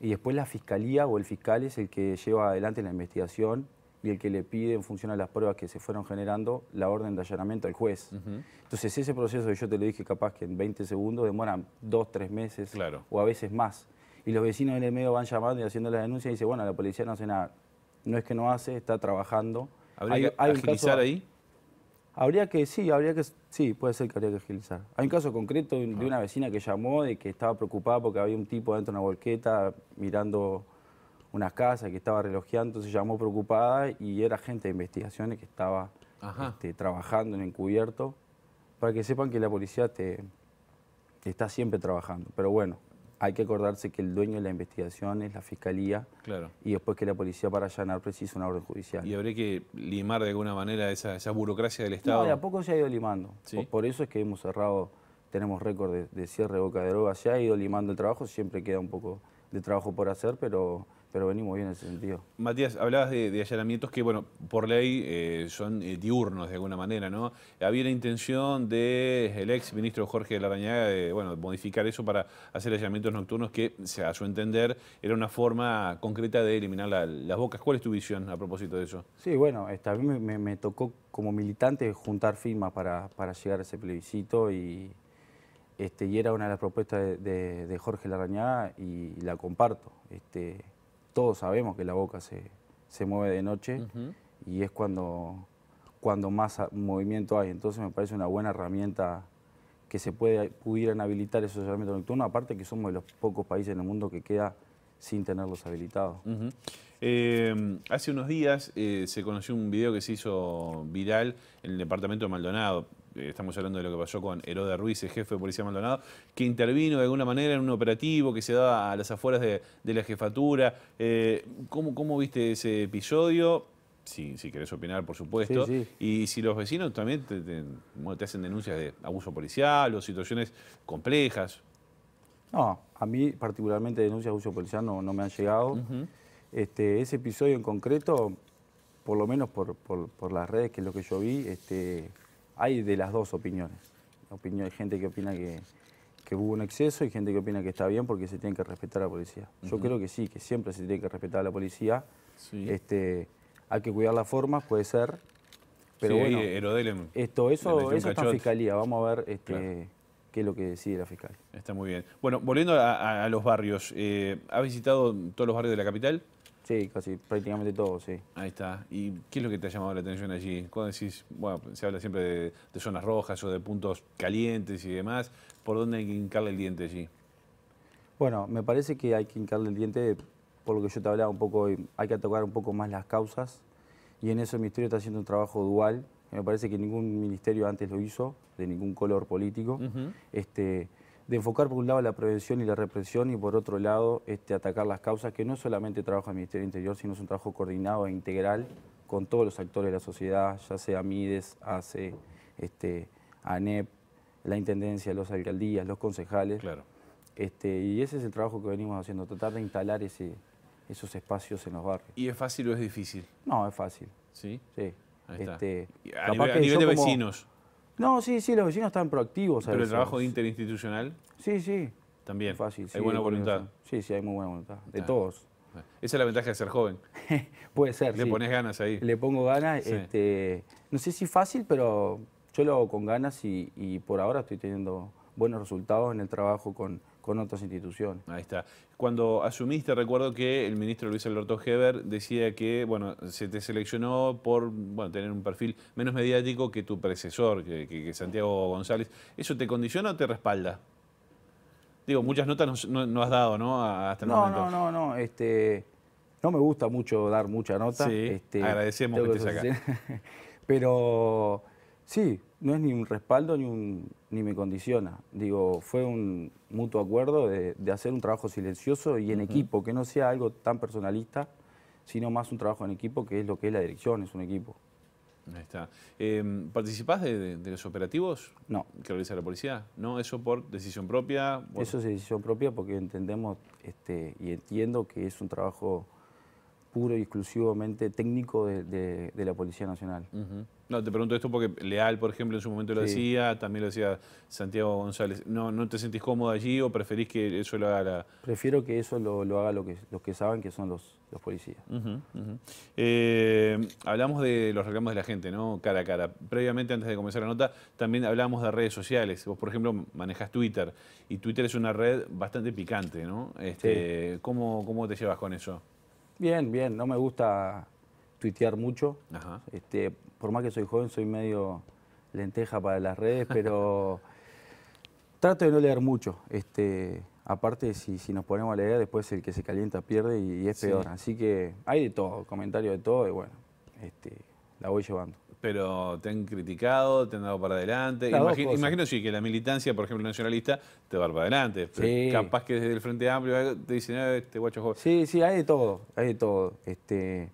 y después la fiscalía o el fiscal es el que lleva adelante la investigación y el que le pide en función a las pruebas que se fueron generando la orden de allanamiento al juez. Entonces ese proceso que yo te lo dije capaz que en 20 segundos demoran dos, tres meses claro. o a veces más y los vecinos en el medio van llamando y haciendo las denuncias y dice, bueno, la policía no hace nada. No es que no hace, está trabajando. ¿Habría que agilizar ahí? Habría que, sí, habría que, sí, puede ser que habría que agilizar. Hay un caso concreto de, ah. una vecina que llamó de que estaba preocupada porque había un tipo dentro de una volqueta mirando una casa que estaba relojeando, Se llamó preocupada y era gente de investigaciones que estaba este, trabajando en encubierto, para que sepan que la policía te está siempre trabajando. Pero bueno, hay que acordarse que el dueño de la investigación es la fiscalía y después que la policía para allanar precisa una orden judicial. Y habría que limar de alguna manera esa, esa burocracia del Estado. No, de a poco se ha ido limando. Por, eso es que hemos cerrado, tenemos récord de, cierre de boca de droga. Se ha ido limando el trabajo, siempre queda un poco de trabajo por hacer, pero pero venimos bien en ese sentido. Matías, hablabas de, allanamientos que, bueno, por ley eh, son eh, diurnos de alguna manera, ¿no? Había la intención del el ex ministro Jorge Larañaga de, bueno, modificar eso para hacer allanamientos nocturnos que, a su entender, era una forma concreta de eliminar las bocas. ¿Cuál es tu visión a propósito de eso? Sí, bueno, a mí me, tocó como militante juntar firmas para, para llegar a ese plebiscito y... Este, y era una de las propuestas de, Jorge Larañaga y, y la comparto. Este, todos sabemos que la boca se, mueve de noche y es cuando, cuando más movimiento hay. Entonces me parece una buena herramienta que se puede, pudieran habilitar esos herramientas nocturnos, aparte que somos de los pocos países en el mundo que queda sin tenerlos habilitados. Em, hace unos días eh, se conoció un video que se hizo viral en el departamento de Maldonado estamos hablando de lo que pasó con Heroda Ruiz, el jefe de Policía Maldonado, que intervino de alguna manera en un operativo que se daba a las afueras de, la jefatura. Eh, ¿cómo, viste ese episodio? Si, si, querés opinar, por supuesto. Y si los vecinos también te, hacen denuncias de abuso policial o situaciones complejas. No, a mí particularmente denuncias de abuso policial no, me han llegado. este, ese episodio en concreto, por lo menos por, por, las redes, que es lo que yo vi, este, hay de las dos opiniones. hay gente que opina que, hubo un exceso y gente que opina que está bien porque se tiene que respetar a la policía. Yo creo que sí, que siempre se tiene que respetar a la policía. Este, hay que cuidar las formas, puede ser. Pero bueno, esto, eso, eso está fiscalía. Vamos a ver este, qué es lo que decide la fiscalía. Está muy bien. Bueno, volviendo a, los barrios, eh, ¿ha visitado todos los barrios de la capital? Sí, casi prácticamente todo, sí. Ahí está. ¿Y qué es lo que te ha llamado la atención allí? Cuando decís, bueno, se habla siempre de, zonas rojas o de puntos calientes y demás, ¿por dónde hay que hincarle el diente allí? Bueno, me parece que hay que hincarle el diente, por lo que yo te hablaba un poco hay que tocar un poco más las causas y en eso el Ministerio está haciendo un trabajo dual, me parece que ningún ministerio antes lo hizo, de ningún color político. este, de enfocar por un lado la prevención y la represión y por otro lado este, atacar las causas, que no solamente trabaja el Ministerio del Interior, sino es un trabajo coordinado e integral con todos los actores de la sociedad, ya sea MIDES, ACE, este, ANEP, la Intendencia, los alcaldías, los concejales. Claro. Este, y ese es el trabajo que venimos haciendo, tratar de instalar ese, esos espacios en los barrios. ¿Y es fácil o es difícil? No, es fácil. ¿Sí? Sí. Ahí está. Este, a nivel, de vecinos. No, sí, sí, los vecinos están proactivos. Pero el trabajo interinstitucional. Sí, sí. También. Fácil. Hay buena voluntad. Sí, sí, hay muy buena voluntad. De todos. Esa es la ventaja de ser joven. Puede ser. Le pones ganas ahí. Le pongo ganas. Este, no sé si fácil, pero yo lo hago con ganas y por ahora estoy teniendo buenos resultados en el trabajo con, con otras instituciones. Ahí está. Cuando asumiste, recuerdo que el ministro Luis Alberto Heber decía que, bueno, se te seleccionó por tener un perfil menos mediático que tu predecesor, que, Santiago González. ¿Eso te condiciona o te respalda? Digo, muchas notas no, has dado, ¿no? no, No, no, no. Este, no me gusta mucho dar mucha nota. Sí, este, agradecemos que estés acá. Pero sí, no es ni un respaldo ni, un, ni me condiciona. Digo, fue un mutuo acuerdo de, hacer un trabajo silencioso y en equipo, que no sea algo tan personalista, sino más un trabajo en equipo, que es lo que es la dirección, es un equipo. Ahí está. Em, ¿Participás de, los operativos no. que realiza la policía? No, eso por decisión propia. Eso es decisión propia porque entendemos este, y entiendo que es un trabajo puro y exclusivamente técnico de, la Policía Nacional. No, te pregunto esto porque Leal, por ejemplo, en su momento lo decía, también lo decía Santiago González. ¿No, ¿No te sentís cómodo allí o preferís que eso lo haga la...? Prefiero que eso lo, haga lo que, los que saben que son los, policías. Eh, hablamos de los reclamos de la gente, ¿no? Cara a cara. Previamente, antes de comenzar la nota, también hablamos de redes sociales. Vos, por ejemplo, manejás Twitter y Twitter es una red bastante picante, ¿no? Este, ¿cómo, te llevas con eso? Bien, bien. No me gusta tuitear mucho. Ajá. Este, por más que soy joven, soy medio lenteja para las redes, pero trato de no leer mucho. Este, aparte, si, nos ponemos a leer, después el que se calienta pierde y, es peor. Así que hay de todo, comentarios de todo y bueno, este, la voy llevando. Pero te han criticado, te han dado para adelante. Imagino, sí que la militancia, por ejemplo, nacionalista, te va para adelante. Capaz que desde el Frente Amplio te dicen, ah, este guacho joven. Sí, sí, hay de todo, hay de todo. Este,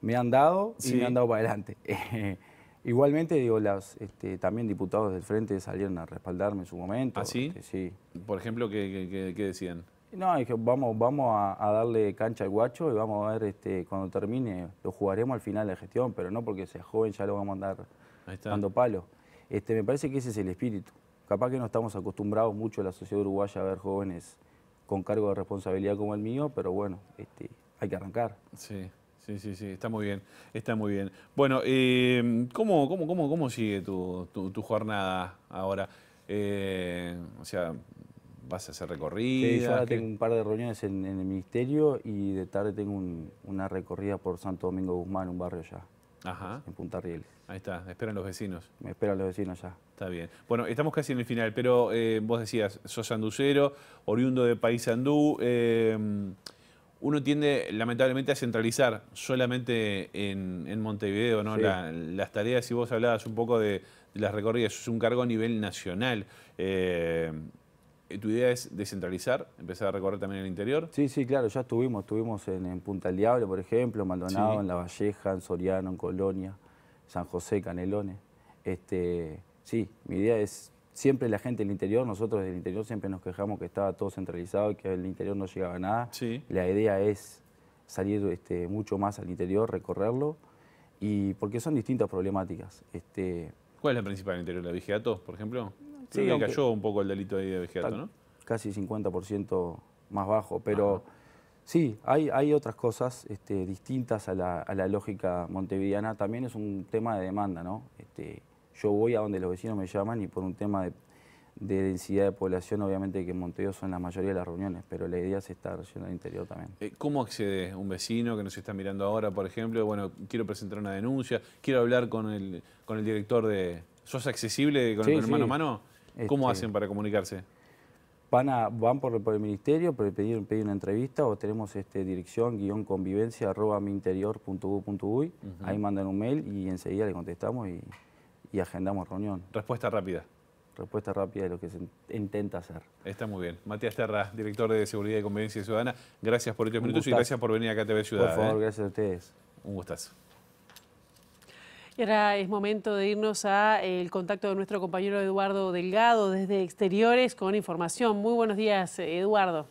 me han dado y me han dado para adelante. Igualmente, digo, las, este, también diputados del frente salieron a respaldarme en su momento. ¿Ah, sí? Este, Por ejemplo, ¿qué, qué, qué decían? No, dije, vamos, vamos a, darle cancha al guacho y vamos a ver este, cuando termine, lo jugaremos al final de la gestión, pero no porque sea joven ya lo vamos a mandar dando palo. Este, me parece que ese es el espíritu. Capaz que no estamos acostumbrados mucho a la sociedad uruguaya a ver jóvenes con cargo de responsabilidad como el mío, pero bueno, este, hay que arrancar. Sí. Sí, sí, sí, está muy bien, está muy bien. Bueno, eh, ¿cómo, sigue tu, jornada ahora? Eh, o sea, ¿vas a hacer recorridas? Sí, ahora tengo un par de reuniones en, el ministerio y de tarde tengo una recorrida por Santo Domingo Guzmán, un barrio ya Ajá. En Punta Riel. Ahí está, esperan los vecinos. Me esperan los vecinos ya. Está bien. Bueno, estamos casi en el final, pero eh, vos decías, sos anducero, oriundo de país Andú uno tiende lamentablemente a centralizar solamente en, Montevideo ¿no? las tareas y vos hablabas un poco de, las recorridas, es un cargo a nivel nacional. Eh, ¿Tu idea es descentralizar, empezar a recorrer también el interior? Sí, sí, claro, ya estuvimos, estuvimos en, Punta del Diablo, por ejemplo, Maldonado, en La Valleja, en Soriano, en Colonia, San José, Canelones. Este, sí, mi idea es Siempre la gente del interior, nosotros del interior siempre nos quejamos que estaba todo centralizado y que el interior no llegaba a nada. La idea es salir este, mucho más al interior, recorrerlo, y porque son distintas problemáticas. Este. ¿Cuál es la principal del interior? ¿La vigiato, por ejemplo? Sí, que cayó un poco el delito ahí de vigiato, ¿no? Casi 50% más bajo, pero... Sí, hay, otras cosas este, distintas a la, lógica montevideana. También es un tema de demanda, ¿no? yo voy a donde los vecinos me llaman y por un tema de, densidad de población, obviamente que en Montevideo son la mayoría de las reuniones, pero la idea se estar en al interior también. Eh, ¿Cómo accede un vecino que nos está mirando ahora, por ejemplo? Bueno, quiero presentar una denuncia, quiero hablar con el, con el director de... ¿Sos accesible con el hermano a mano? ¿Cómo este, hacen para comunicarse? Van, a, van por, el ministerio, por pedir, pedir una entrevista o tenemos este, dirección guión convivencia Ahí mandan un mail y enseguida le contestamos y y agendamos reunión. Respuesta rápida. Respuesta rápida de lo que se intenta hacer. Está muy bien. Matías Terra, director de Seguridad y Conveniencia Ciudadana, gracias por estos minutos y gracias por venir acá a TV Ciudad. Por favor, ¿eh? gracias a ustedes. Un gustazo. Y ahora es momento de irnos al eh, contacto de nuestro compañero Eduardo Delgado desde Exteriores con información. Muy buenos días, Eduardo.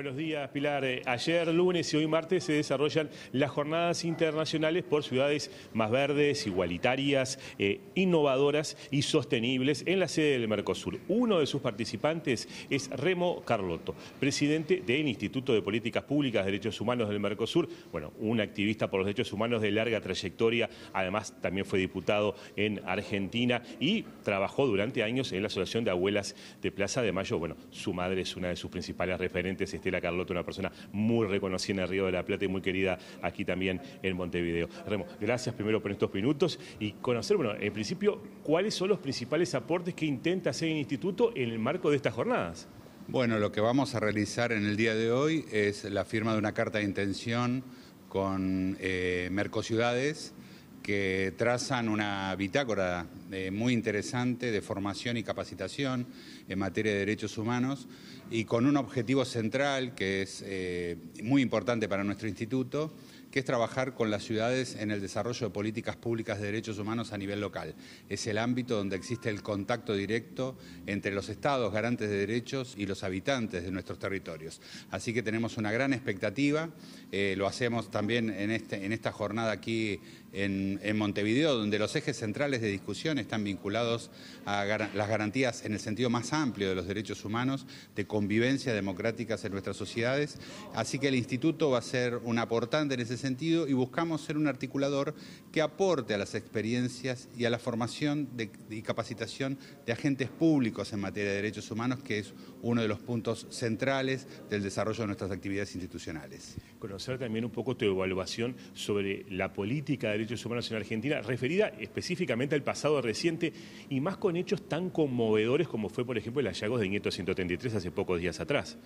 Buenos días, Pilar. Eh, ayer lunes y hoy martes se desarrollan las jornadas internacionales por ciudades más verdes, igualitarias, eh, innovadoras y sostenibles en la sede del Mercosur. Uno de sus participantes es Remo Carlotto, presidente del Instituto de Políticas Públicas, Derechos Humanos del Mercosur. Bueno, un activista por los derechos humanos de larga trayectoria. Además, también fue diputado en Argentina y trabajó durante años en la Asociación de Abuelas de Plaza de Mayo. Bueno, su madre es una de sus principales referentes. Este la Carlota, una persona muy reconocida en el Río de la Plata y muy querida aquí también en Montevideo. Remo, gracias primero por estos minutos y conocer, bueno, en principio, cuáles son los principales aportes que intenta hacer el instituto en el marco de estas jornadas. Bueno, lo que vamos a realizar en el día de hoy es la firma de una carta de intención con eh, Ciudades que trazan una bitácora eh, muy interesante de formación y capacitación en materia de derechos humanos y con un objetivo central que es eh, muy importante para nuestro instituto, que es trabajar con las ciudades en el desarrollo de políticas públicas de derechos humanos a nivel local. Es el ámbito donde existe el contacto directo entre los estados garantes de derechos y los habitantes de nuestros territorios. Así que tenemos una gran expectativa, eh, lo hacemos también en este, esta jornada aquí en, Montevideo, donde los ejes centrales de discusión están vinculados a las garantías en el sentido más amplio de los derechos humanos, de convivencia democrática en nuestras sociedades. Así que el instituto va a ser un aportante en ese sentido y buscamos ser un articulador que aporte a las experiencias y a la formación y capacitación de agentes públicos en materia de derechos humanos, que es uno de los puntos centrales del desarrollo de nuestras actividades institucionales. Conocer también un poco tu evaluación sobre la política de derechos humanos en Argentina, referida específicamente al pasado reciente y más con hechos tan conmovedores como fue, por ejemplo, el hallazgo de Nieto 133 hace pocos días atrás.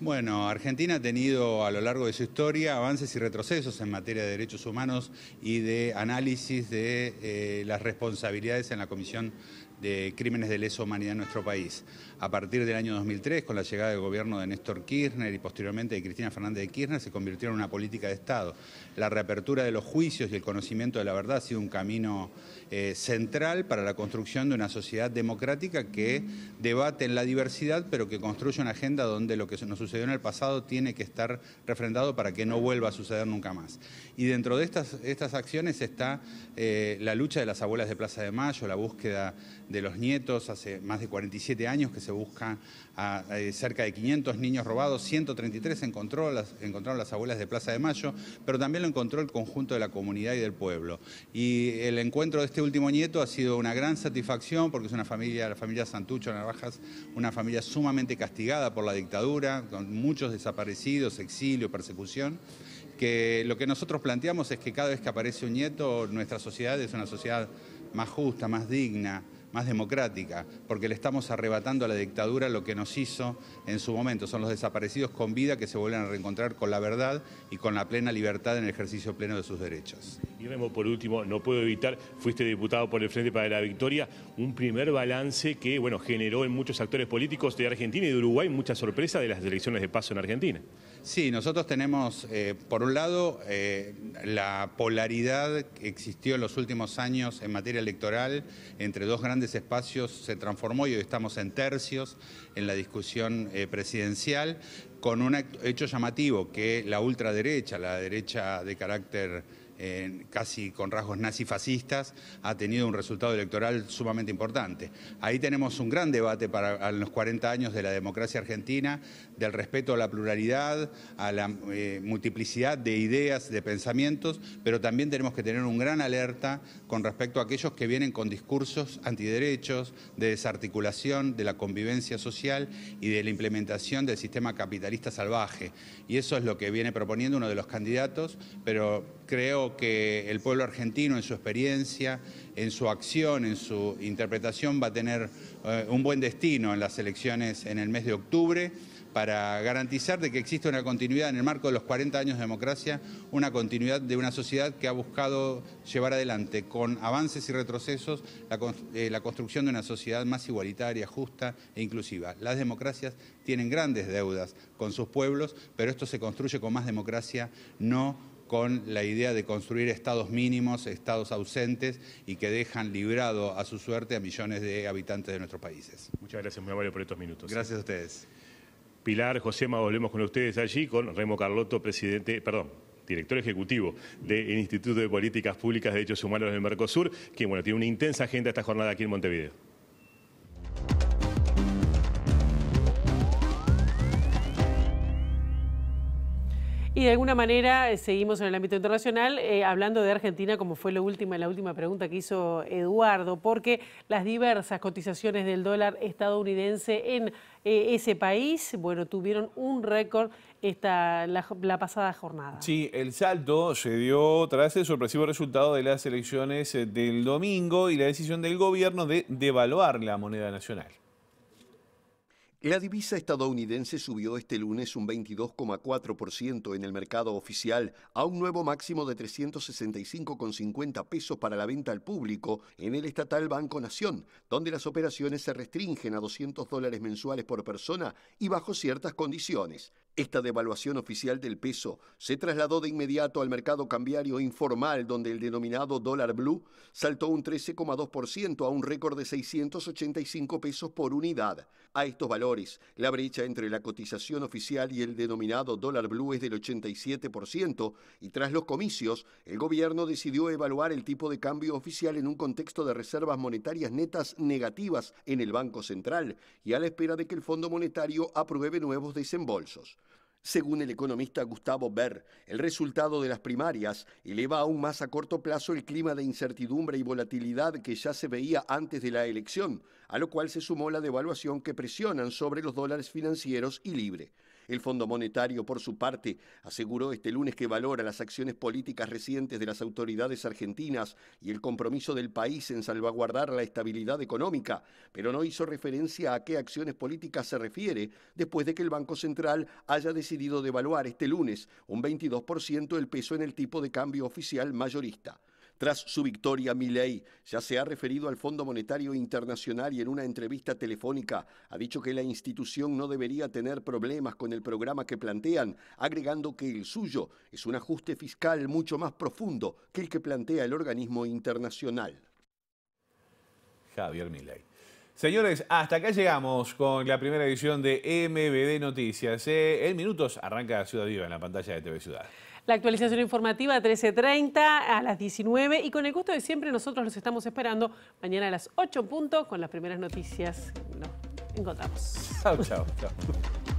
Bueno, Argentina ha tenido a lo largo de su historia avances y retrocesos en materia de derechos humanos y de análisis de eh, las responsabilidades en la Comisión de crímenes de lesa humanidad en nuestro país. A partir del año 2003, con la llegada del gobierno de Néstor Kirchner y posteriormente de Cristina Fernández de Kirchner, se convirtió en una política de Estado. La reapertura de los juicios y el conocimiento de la verdad ha sido un camino eh, central para la construcción de una sociedad democrática que debate en la diversidad, pero que construye una agenda donde lo que nos sucedió en el pasado tiene que estar refrendado para que no vuelva a suceder nunca más. Y dentro de estas, estas acciones está eh, la lucha de las abuelas de Plaza de Mayo, la búsqueda de los nietos, hace más de 47 años que se busca a, eh, cerca de 500 niños robados, 133 encontró encontraron las abuelas de Plaza de Mayo, pero también lo encontró el conjunto de la comunidad y del pueblo. Y el encuentro de este último nieto ha sido una gran satisfacción porque es una familia, la familia Santucho Navajas, una familia sumamente castigada por la dictadura, con muchos desaparecidos, exilio, persecución que lo que nosotros planteamos es que cada vez que aparece un nieto, nuestra sociedad es una sociedad más justa, más digna, más democrática, porque le estamos arrebatando a la dictadura lo que nos hizo en su momento. Son los desaparecidos con vida que se vuelven a reencontrar con la verdad y con la plena libertad en el ejercicio pleno de sus derechos. Y Remo, por último, no puedo evitar, fuiste diputado por el Frente para la Victoria, un primer balance que bueno, generó en muchos actores políticos de Argentina y de Uruguay mucha sorpresa de las elecciones de paso en Argentina. Sí, nosotros tenemos, eh, por un lado, eh, la polaridad que existió en los últimos años en materia electoral entre dos grandes espacios se transformó y hoy estamos en tercios en la discusión eh, presidencial, con un hecho llamativo que la ultraderecha, la derecha de carácter casi con rasgos nazifascistas, ha tenido un resultado electoral sumamente importante. Ahí tenemos un gran debate para los 40 años de la democracia argentina, del respeto a la pluralidad, a la eh, multiplicidad de ideas, de pensamientos, pero también tenemos que tener un gran alerta con respecto a aquellos que vienen con discursos antiderechos, de desarticulación, de la convivencia social y de la implementación del sistema capitalista salvaje. Y eso es lo que viene proponiendo uno de los candidatos, pero Creo que el pueblo argentino en su experiencia, en su acción, en su interpretación va a tener eh, un buen destino en las elecciones en el mes de octubre para garantizar de que existe una continuidad en el marco de los 40 años de democracia, una continuidad de una sociedad que ha buscado llevar adelante con avances y retrocesos la, eh, la construcción de una sociedad más igualitaria, justa e inclusiva. Las democracias tienen grandes deudas con sus pueblos, pero esto se construye con más democracia, no con la idea de construir estados mínimos, estados ausentes y que dejan librado a su suerte a millones de habitantes de nuestros países. Muchas gracias, muy amable por estos minutos. ¿eh? Gracias a ustedes. Pilar, Josema, volvemos con ustedes allí con Remo Carlotto, presidente, perdón, director ejecutivo del Instituto de Políticas Públicas de Derechos Humanos del Mercosur, que bueno, tiene una intensa agenda esta jornada aquí en Montevideo. Y de alguna manera eh, seguimos en el ámbito internacional eh, hablando de Argentina, como fue lo última, la última pregunta que hizo Eduardo, porque las diversas cotizaciones del dólar estadounidense en eh, ese país, bueno, tuvieron un récord esta, la, pasada jornada. Sí, el salto se dio tras el sorpresivo resultado de las elecciones del domingo y la decisión del gobierno de devaluar la moneda nacional. La divisa estadounidense subió este lunes un 22,4% en el mercado oficial a un nuevo máximo de 365,50 pesos para la venta al público en el estatal Banco Nación, donde las operaciones se restringen a 200 dólares mensuales por persona y bajo ciertas condiciones. Esta devaluación oficial del peso se trasladó de inmediato al mercado cambiario informal, donde el denominado dólar blue saltó un 13,2% a un récord de 685 pesos por unidad. A estos valores, la brecha entre la cotización oficial y el denominado dólar blue es del 87% y tras los comicios, el gobierno decidió evaluar el tipo de cambio oficial en un contexto de reservas monetarias netas negativas en el Banco Central y a la espera de que el Fondo Monetario apruebe nuevos desembolsos. Según el economista Gustavo Berg, el resultado de las primarias eleva aún más a corto plazo el clima de incertidumbre y volatilidad que ya se veía antes de la elección, a lo cual se sumó la devaluación que presionan sobre los dólares financieros y libre. El Fondo Monetario, por su parte, aseguró este lunes que valora las acciones políticas recientes de las autoridades argentinas y el compromiso del país en salvaguardar la estabilidad económica, pero no hizo referencia a qué acciones políticas se refiere después de que el Banco Central haya decidido devaluar este lunes un 22% el peso en el tipo de cambio oficial mayorista. Tras su victoria, Milei ya se ha referido al Fondo Monetario Internacional y en una entrevista telefónica ha dicho que la institución no debería tener problemas con el programa que plantean, agregando que el suyo es un ajuste fiscal mucho más profundo que el que plantea el organismo internacional. Javier Milei. Señores, hasta acá llegamos con la primera edición de MBD Noticias. Eh, en minutos arranca Ciudad Viva en la pantalla de TV Ciudad. La actualización informativa 13.30 a las 19 y con el gusto de siempre nosotros los estamos esperando mañana a las 8 con las primeras noticias. Nos encontramos. Chao, chao, chao.